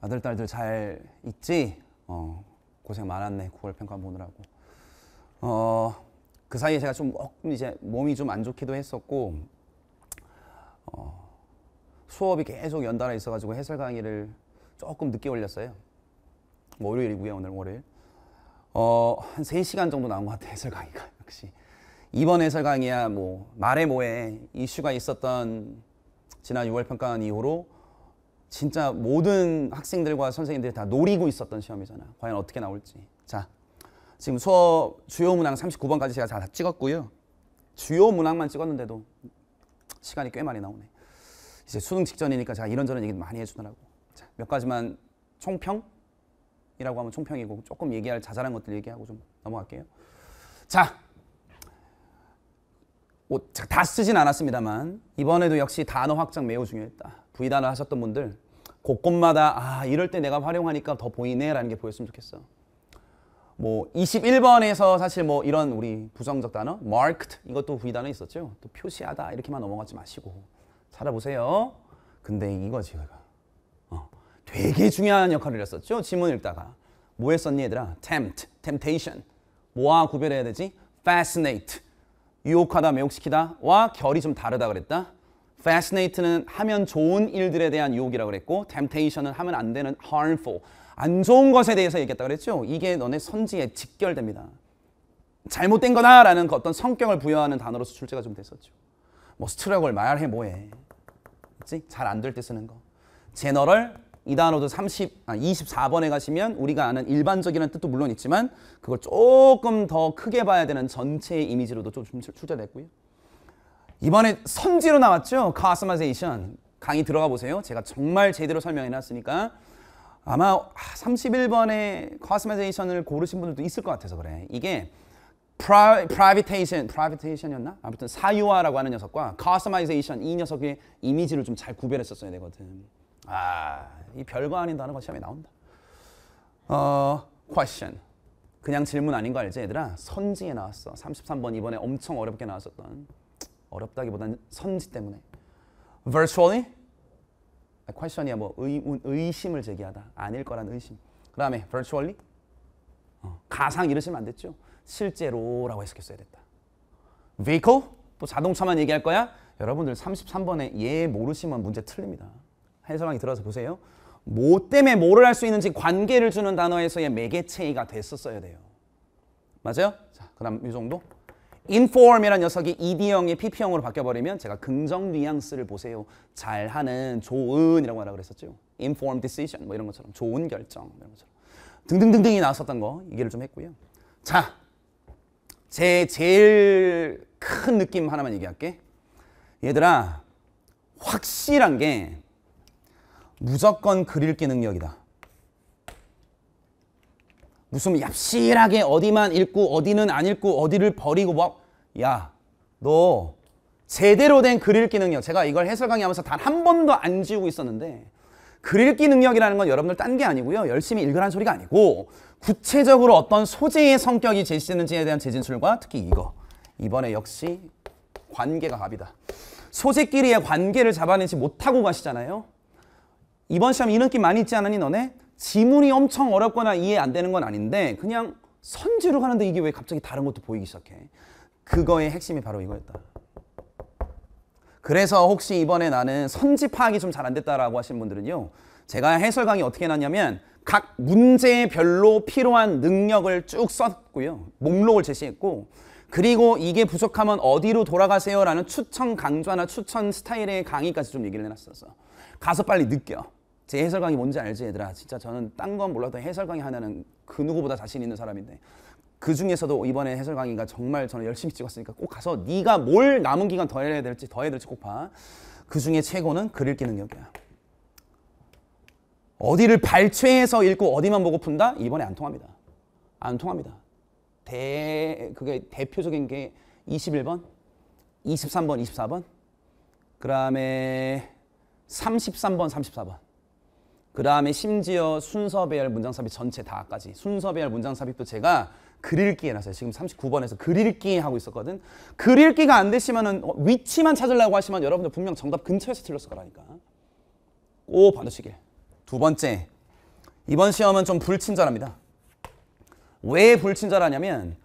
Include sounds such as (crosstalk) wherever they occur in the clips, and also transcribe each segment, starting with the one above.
아들 딸들 잘 있지? 어, 고생 많았네 9월 평가 보느라고. 어, 그 사이에 제가 좀 이제 몸이 좀 안 좋기도 했었고 어, 수업이 계속 연달아 있어가지고 해설 강의를 조금 늦게 올렸어요. 뭐 월요일이고요 오늘 월요일. 어, 한 3시간 정도 나온 것같아 해설 강의가 (laughs) 역시. 이번 해설 강의야 뭐 말해 뭐해 이슈가 있었던 지난 6월 평가 이후로 진짜 모든 학생들과 선생님들이 다 노리고 있었던 시험이잖아요. 과연 어떻게 나올지. 자, 지금 수업 주요 문항 39번까지 제가 다 찍었고요. 주요 문항만 찍었는데도 시간이 꽤 많이 나오네. 이제 수능 직전이니까 제가 이런저런 얘기 많이 해주느라고. 자, 몇 가지만 총평이라고 하면 총평이고 조금 얘기할 자잘한 것들 얘기하고 좀 넘어갈게요. 자, 뭐, 다 쓰진 않았습니다만 이번에도 역시 단어 확장 매우 중요했다. 부의단어 하셨던 분들 곳곳마다 아 이럴 때 내가 활용하니까 더 보이네 라는 게 보였으면 좋겠어 뭐 21번에서 사실 뭐 이런 우리 부정적 단어 marked 이것도 V 단어 있었죠 또 표시하다 이렇게만 넘어가지 마시고 찾아보세요 근데 이거지 얘가 어, 되게 중요한 역할을 했었죠 지문 읽다가 뭐 했었니 얘들아 tempt, temptation 뭐와 구별해야 되지? fascinate 유혹하다 매혹시키다 와 결이 좀 다르다 그랬다 fascinate는 하면 좋은 일들에 대한 유혹이라고 그랬고 temptation은 하면 안 되는 harmful 안 좋은 것에 대해서 얘기했다 고 그랬죠. 이게 너네 선지에 직결됩니다. 잘못된 거다라는 그 어떤 성격을 부여하는 단어로서 출제가 좀 됐었죠. 뭐 스트럭을 말해 뭐해. 잘안 될 때 쓰는 거. 제너럴 이 단어도 30, 아, 24번에 가시면 우리가 아는 일반적이라는 뜻도 물론 있지만 그걸 조금 더 크게 봐야 되는 전체의 이미지로도 좀 출제됐고요. 이번에 선지로 나왔죠? 카스마제이션 강의 들어가 보세요. 제가 정말 제대로 설명해 놨으니까 아마 31번에 카스마제이션을 고르신 분들도 있을 것 같아서 그래. 이게 프라, 프라이비테이션, 프라이비테이션이었나? 아무튼 사유화라고 하는 녀석과 카스마이제이션 이 녀석의 이미지를 좀 잘 구별했었어야 되거든. 아, 이 별거 아닌 단어가 시험에 나온다. 어, question. 그냥 질문 아닌 거 알지 얘들아? 선지에 나왔어. 33번 이번에 엄청 어렵게 나왔었던. 어렵다기보다는 선지 때문에. virtually 아, question이야 뭐 의, 의심을 제기하다. 아닐 거란 의심. 그 다음에 virtually 어, 가상 이러시면 안 됐죠. 실제로라고 해석했어야 됐다. vehicle 또 자동차만 얘기할 거야. 여러분들 33번에 예 모르시면 문제 틀립니다. 해설왕이 들어서 보세요. 뭐 때문에 뭐를 할 수 있는지 관계를 주는 단어에서의 매개체가 됐었어야 돼요. 맞아요? 자, 그 다음 이 정도. inform이라는 녀석이 ED형이 PP형으로 바뀌어버리면 제가 긍정 뉘앙스를 보세요. 잘하는, 좋은이라고 하라 고 그랬었죠. i n f o r m e decision 뭐 이런 것처럼 좋은 결정 이런 것처럼 등등등등이 나왔었던 거 얘기를 좀 했고요. 자, 제 제일 큰 느낌 하나만 얘기할게. 얘들아, 확실한 게 무조건 글 읽기 능력이다. 무슨 얍실하게 어디만 읽고 어디는 안 읽고 어디를 버리고 막 야 너 제대로 된 글 읽기 능력 제가 이걸 해설 강의하면서 단 한 번도 안 지우고 있었는데 글 읽기 능력이라는 건 여러분들 딴 게 아니고요 열심히 읽으라는 소리가 아니고 구체적으로 어떤 소재의 성격이 제시되는지에 대한 재진술과 특히 이거 이번에 역시 관계가 갑이다 소재끼리의 관계를 잡아내지 못하고 가시잖아요 이번 시험 이 느낌 많이 있지 않으니 너네 지문이 엄청 어렵거나 이해 안 되는 건 아닌데 그냥 선지로 가는데 이게 왜 갑자기 다른 것도 보이기 시작해. 그거의 핵심이 바로 이거였다. 그래서 혹시 이번에 나는 선지 파악이 좀 잘 안 됐다라고 하신 분들은요. 제가 해설 강의 어떻게 해놨냐면 각 문제별로 필요한 능력을 쭉 썼고요. 목록을 제시했고 그리고 이게 부족하면 어디로 돌아가세요라는 추천 강좌나 추천 스타일의 강의까지 좀 얘기를 해놨었어. 가서 빨리 느껴. 제 해설 강의 뭔지 알지 얘들아 진짜 저는 딴 건 몰라도 해설 강의 하나는 그 누구보다 자신 있는 사람인데 그 중에서도 이번에 해설 강의가 정말 저는 열심히 찍었으니까 꼭 가서 네가 뭘 남은 기간 더 해야 될지 더 해야 될지 꼭 봐. 그 중에 최고는 글 읽기 능력이야. 어디를 발췌해서 읽고 어디만 보고 푼다? 이번에 안 통합니다. 안 통합니다. 대 그게 대표적인 게 21번, 23번, 24번. 그다음에 33번, 34번. 그 다음에 심지어 순서배열 문장삽입 전체 다까지 순서배열 문장삽입도 제가 그릴기 해놨어요. 지금 39번에서 그릴기 하고 있었거든. 그릴기가안 되시면은 어, 위치만 찾으려고 하시면 여러분들 분명 정답 근처에서 틀렸을 거라니까. 오 받으시길. 두 번째 이번 시험은 좀 불친절합니다. 왜 불친절하냐면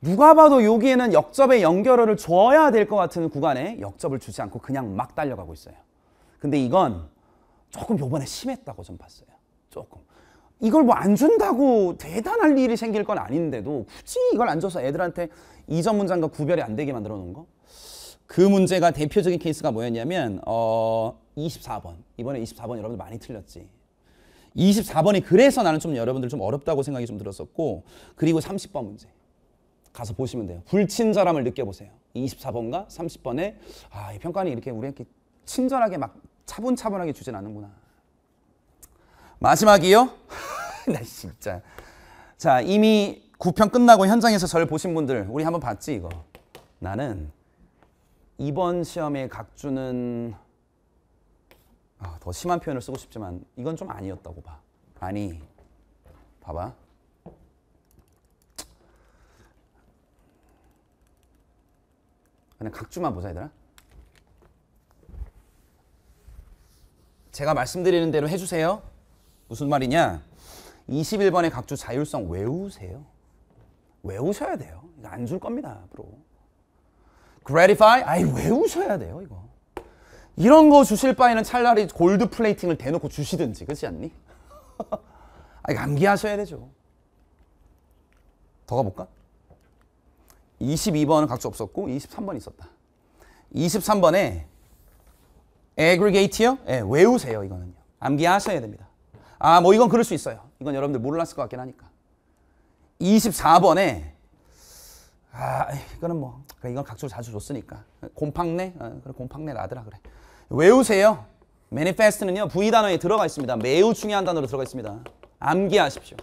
누가 봐도 여기에는 역접의 연결어를 줘야 될 것 같은 구간에 역접을 주지 않고 그냥 막 달려가고 있어요. 근데 이건 조금 요번에 심했다고 좀 봤어요. 조금. 이걸 뭐 안 준다고 대단할 일이 생길 건 아닌데도 굳이 이걸 안 줘서 애들한테 이전 문장과 구별이 안 되게 만들어 놓은 거? 그 문제가 대표적인 케이스가 뭐였냐면 어 24번. 이번에 24번 여러분들 많이 틀렸지. 24번이 그래서 나는 좀 여러분들 좀 어렵다고 생각이 좀 들었었고 그리고 30번 문제. 가서 보시면 돼요. 불친절함을 느껴보세요. 24번과 30번에 아, 이 평가는 이렇게 우리한테 친절하게 막 차분차분하게 주진 않는구나. 마지막이요? (laughs) 나 진짜. 자, 이미 9편 끝나고 현장에서 저를 보신 분들, 우리 한번 봤지, 이거? 나는 이번 시험에 각주는 아, 더 심한 표현을 쓰고 싶지만 이건 좀 아니었다고 봐. 아니, 봐봐. 그냥 각주만 보자 얘들아. 제가 말씀드리는 대로 해주세요. 무슨 말이냐? 21번의 각주 자율성 외우세요. 외우셔야 돼요. 이거 안 줄 겁니다, 앞으로. gratify? 아이, 외우셔야 돼요, 이거. 이런 거 주실 바에는 차라리 골드 플레이팅을 대놓고 주시든지, 그렇지 않니? (laughs) 아니, 감기하셔야 되죠. 더 가볼까? 22번은 각주 없었고, 23번 있었다. 23번에 aggregate요? 예, 외우세요, 이거는요. 암기하셔야 됩니다. 아, 뭐 이건 그럴 수 있어요. 이건 여러분들 몰랐을 것 같긴 하니까. 24번에 아, 이거는 뭐 이건 각주를 자주 줬으니까. 곰팡내? 어, 그래, 곰팡내 나더라 그래. 외우세요. manifest는요. V 단어에 들어가 있습니다. 매우 중요한 단어로 들어가 있습니다. 암기하십시오.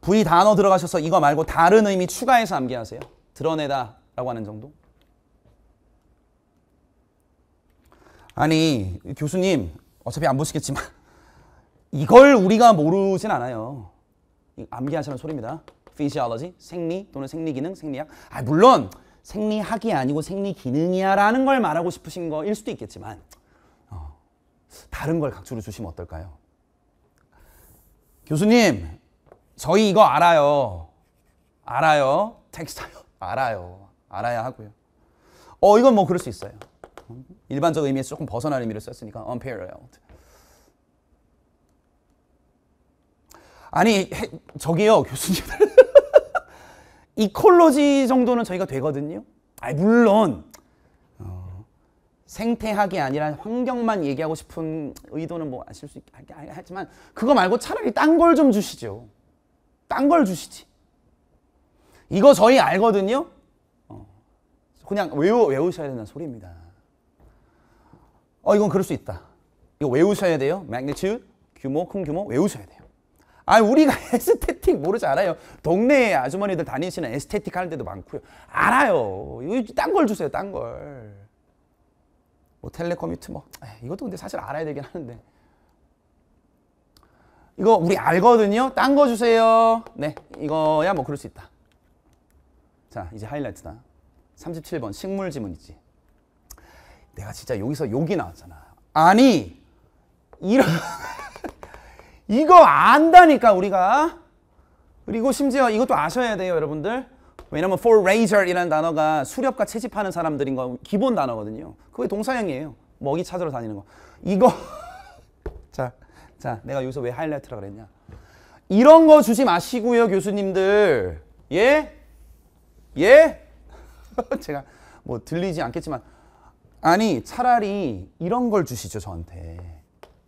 V 단어 들어가셔서 이거 말고 다른 의미 추가해서 암기하세요. 드러내다 라고 하는 정도. 아니 교수님 어차피 안 보시겠지만 (laughs) 이걸 우리가 모르진 않아요. 암기하시는 소리입니다. Physiology, 생리 또는 생리기능, 생리학. 아 물론 생리학이 아니고 생리기능이야라는 걸 말하고 싶으신 거일 수도 있겠지만 어, 다른 걸 각주로 주시면 어떨까요? 교수님 저희 이거 알아요. 알아요. 텍스타 알아요. 알아야 하고요. 어 이건 뭐 그럴 수 있어요. 일반적 의미에서 조금 벗어난 의미를 썼으니까 unparalleled. 아니 해, 저기요 교수님들 (laughs) 이콜로지 정도는 저희가 되거든요. 아 물론 어, 생태학이 아니라 환경만 얘기하고 싶은 의도는 뭐 아실 수 있긴 하지만 그거 말고 차라리 딴 걸 좀 주시죠. 딴 걸 주시지. 이거 저희 알거든요. 어, 그냥 외우, 외우셔야 된는 소리입니다. 어 이건 그럴 수 있다. 이거 외우셔야 돼요. 맥니 g 규모, 큰 규모 외우셔야 돼요. 아 우리가 에스테틱 (laughs) 모르지 알아요. 동네에 아주머니들 다니시는 에스테틱 하는 데도 많고요. 알아요. 딴 걸 주세요. 딴 걸. 뭐 텔레코뮤트 뭐 아, 이것도 근데 사실 알아야 되긴 하는데. 이거 우리 알거든요. 딴 거 주세요. 네, 이거야 뭐 그럴 수 있다. 자, 이제 하이라이트다. 37번 식물 지문이지. 내가 진짜 여기서 욕이 나왔잖아. 아니, 이런, (laughs) 이거 안다니까, 우리가. 그리고 심지어 이것도 아셔야 돼요, 여러분들. 왜냐면 f o r r a i s r 이라는 단어가 수렵과 채집하는 사람들인 거 기본 단어거든요. 그게 동사형이에요. 먹이 찾으러 다니는 거. 이거 (laughs) 자, 자, 내가 여기서 왜 하이라이트라 그랬냐? 이런 거 주지 마시고요, 교수님들. 예? 예? (laughs) 제가 뭐 들리지 않겠지만 아니 차라리 이런 걸 주시죠 저한테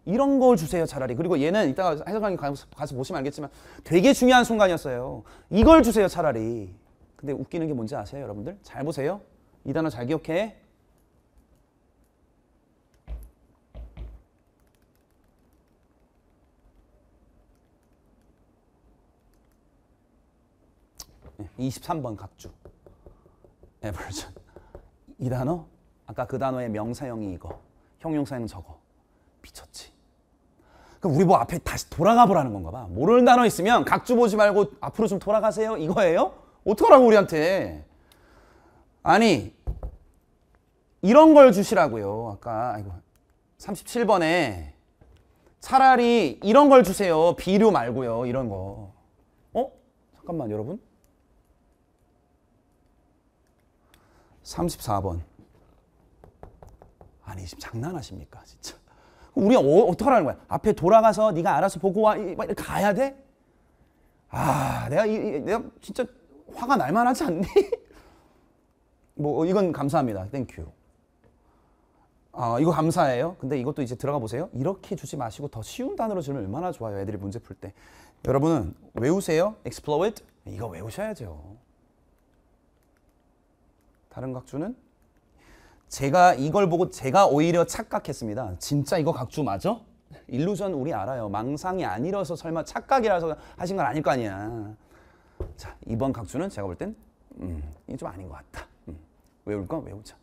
이런 걸 주세요 차라리 그리고 얘는 이따가 해설관님 가서, 가서 보시면 알겠지만 되게 중요한 순간이었어요 이걸 주세요 차라리 근데 웃기는 게 뭔지 아세요 여러분들? 잘 보세요 이 단어 잘 기억해 23번 각주 에버전 네, 이 단어 아까 그 단어의 명사형이 이거, 형용사형은 저거. 미쳤지. 그럼 우리 뭐 앞에 다시 돌아가 보라는 건가 봐. 모르는 단어 있으면 각주 보지 말고 앞으로 좀 돌아가세요. 이거예요? 어떡하라고 우리한테. 아니 이런 걸 주시라고요. 아까 아이고 37번에 차라리 이런 걸 주세요. 비료 말고요. 이런 거. 어? 잠깐만 여러분. 34번. 아니 지금 장난하십니까 진짜. 우리가 어, 떻게하라는 거야? 앞에 돌아가서 네가 알아서 보고 와 이, 가야 돼? 아 내가 이, 이, 내가 진짜 화가 날 만하지 않니? (laughs) 뭐 어, 이건 감사합니다. 땡큐. 아 이거 감사해요. 근데 이것도 이제 들어가 보세요. 이렇게 주지 마시고 더 쉬운 단어로 주면 얼마나 좋아요. 애들이 문제 풀 때. 여러분은 외우세요. exploit 이거 외우셔야죠. 다른 각주는 제가 이걸 보고 제가 오히려 착각했습니다. 진짜 이거 각주 맞아? 일루전 우리 알아요. 망상이 아니라서 설마 착각이라서 하신 건 아닐 거 아니야. 자, 이번 각주는 제가 볼땐 음, 좀 아닌 것 같다. 음, 외울 건 외우자.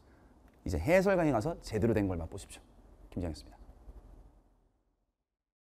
이제 해설관에 가서 제대로 된 걸 맛보십시오. 김장했습니다.